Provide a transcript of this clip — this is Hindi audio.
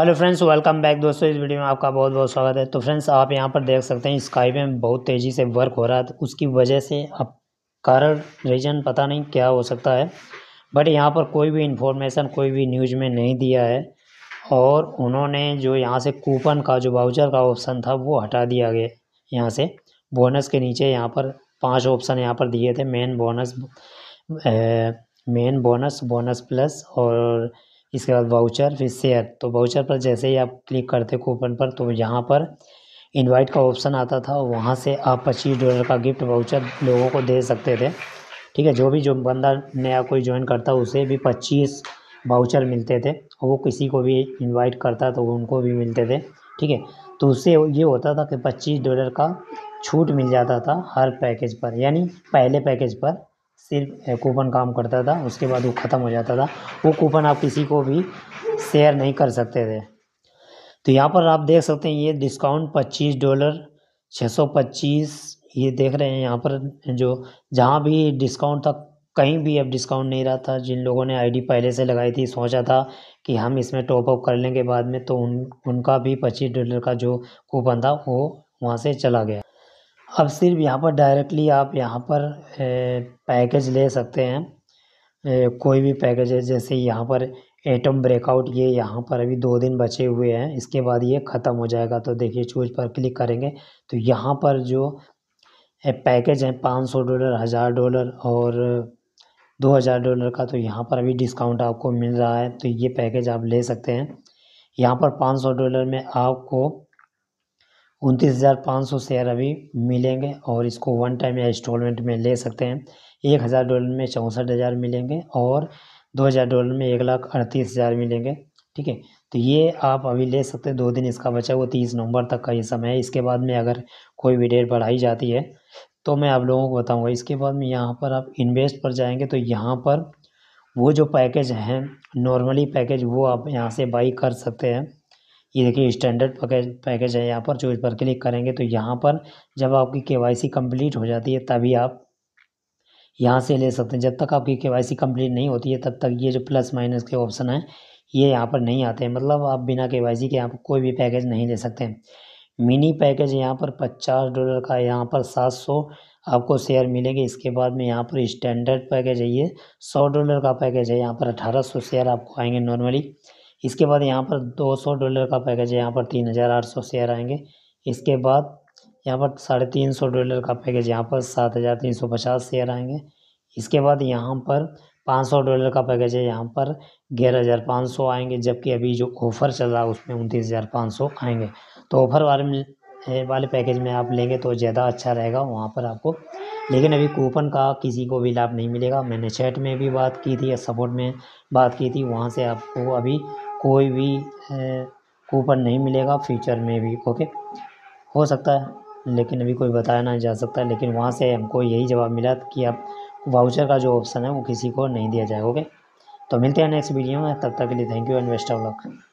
हेलो फ्रेंड्स वेलकम बैक दोस्तों इस वीडियो में आपका बहुत बहुत स्वागत है तो फ्रेंड्स आप यहां पर देख सकते हैं स्काई में बहुत तेज़ी से वर्क हो रहा है तो उसकी वजह से अब कारण रीजन पता नहीं क्या हो सकता है बट यहां पर कोई भी इन्फॉर्मेशन कोई भी न्यूज में नहीं दिया है और उन्होंने जो यहाँ से कूपन का जो बाउचर का ऑप्शन था वो हटा दिया गया यहाँ से बोनस के नीचे यहाँ पर पाँच ऑप्शन यहाँ पर दिए थे main bonus main bonus bonus plus और इसके बाद वाउचर फिर शेयर तो वाउचर पर जैसे ही आप क्लिक करते कूपन पर तो यहाँ पर इनवाइट का ऑप्शन आता था वहाँ से आप पच्चीस डॉलर का गिफ्ट वाउचर लोगों को दे सकते थे ठीक है जो भी जो बंदा नया कोई ज्वाइन करता उसे भी पच्चीस वाउचर मिलते थे वो किसी को भी इनवाइट करता तो उनको भी मिलते थे ठीक है तो उससे ये होता था कि पच्चीस डॉलर का छूट मिल जाता था हर पैकेज पर यानी पहले पैकेज पर सिर्फ कूपन काम करता था उसके बाद वो ख़त्म हो जाता था वो कूपन आप किसी को भी शेयर नहीं कर सकते थे तो यहाँ पर आप देख सकते हैं ये डिस्काउंट पच्चीस डॉलर छः सौ पच्चीस ये देख रहे हैं यहाँ पर जो जहाँ भी डिस्काउंट था कहीं भी अब डिस्काउंट नहीं रहा था जिन लोगों ने आईडी पहले से लगाई थी सोचा था कि हम इसमें टॉप अप कर लेंगे बाद में तो उन उनका भी पच्चीस डॉलर का जो कूपन था वो वहाँ से चला गया अब सिर्फ यहाँ पर डायरेक्टली आप यहाँ पर पैकेज ले सकते हैं कोई भी पैकेज है जैसे यहाँ पर एटम ब्रेकआउट ये यहाँ पर अभी दो दिन बचे हुए हैं इसके बाद ये ख़त्म हो जाएगा तो देखिए चूज पर क्लिक करेंगे तो यहाँ पर जो पैकेज है पाँच सौ डॉलर हज़ार डॉलर और दो हज़ार डॉलर का तो यहाँ पर अभी डिस्काउंट आपको मिल रहा है तो ये पैकेज आप ले सकते हैं यहाँ पर पाँच सौ डॉलर में आपको उनतीस हज़ार पाँच सौ शेयर अभी मिलेंगे और इसको वन टाइम या इंस्टॉलमेंट में ले सकते हैं एक हज़ार डॉलर में चौंसठ हज़ार मिलेंगे और दो हज़ार डॉलर में एक लाख अड़तीस हज़ार मिलेंगे ठीक है तो ये आप अभी ले सकते हैं दो दिन इसका बचा हुआ तीस नवंबर तक का ये समय है इसके बाद में अगर कोई भी डेट बढ़ाई जाती है तो मैं आप लोगों को बताऊँगा इसके बाद में यहाँ पर आप इन्वेस्ट पर जाएँगे तो यहाँ पर वो जो पैकेज हैं नॉर्मली पैकेज वो आप यहाँ से बाई कर सकते हैं ये देखिए स्टैंडर्ड पैकेज पैकेज है यहाँ पर जो इस पर क्लिक करेंगे तो यहाँ पर जब आपकी केवाईसी कंप्लीट हो जाती है तभी आप यहाँ से ले सकते हैं जब तक आपकी केवाईसी कंप्लीट नहीं होती है तब तक ये जो प्लस माइनस के ऑप्शन हैं ये यहाँ पर नहीं आते हैं मतलब आप बिना केवाईसी के यहाँ पर कोई भी पैकेज नहीं ले सकते हैं मिनी पैकेज यहाँ पर पचास डॉलर का यहाँ पर सात सौ आपको शेयर मिलेंगे इसके बाद में यहाँ पर स्टैंडर्ड पैकेज है ये सौ डॉलर का पैकेज है यहाँ पर अठारह सौ शेयर आपको आएंगे नॉर्मली इसके बाद यहाँ पर 200 डॉलर का पैकेज है यहाँ पर 3800 शेयर आएंगे इसके बाद यहाँ पर साढ़े तीन सौ डॉलर का पैकेज यहाँ पर सात हज़ार तीन सौ पचास शेयर आएंगे इसके बाद यहाँ पर पाँच सौ डॉलर का पैकेज है यहाँ पर ग्यारह हज़ार पाँच सौ आएंगे जबकि अभी जो ऑफ़र चल रहा है उसमें उनतीस हज़ार पाँच सौ आएंगे तो ऑफ़र वाले में वाले पैकेज में आप लेंगे तो ज़्यादा अच्छा रहेगा वहाँ पर आपको लेकिन अभी कूपन का किसी को भी लाभ नहीं मिलेगा मैंने चैट में भी बात की थी या सपोर्ट में बात की थी वहाँ से आपको अभी कोई भी कूपन नहीं मिलेगा फ्यूचर में भी ओके हो सकता है लेकिन अभी कोई बताया नहीं जा सकता लेकिन वहाँ से हमको यही जवाब मिला कि आप वाउचर का जो ऑप्शन है वो किसी को नहीं दिया जाए ओके तो मिलते हैं नेक्स्ट वीडियो में तब तक के लिए thank you and best of luck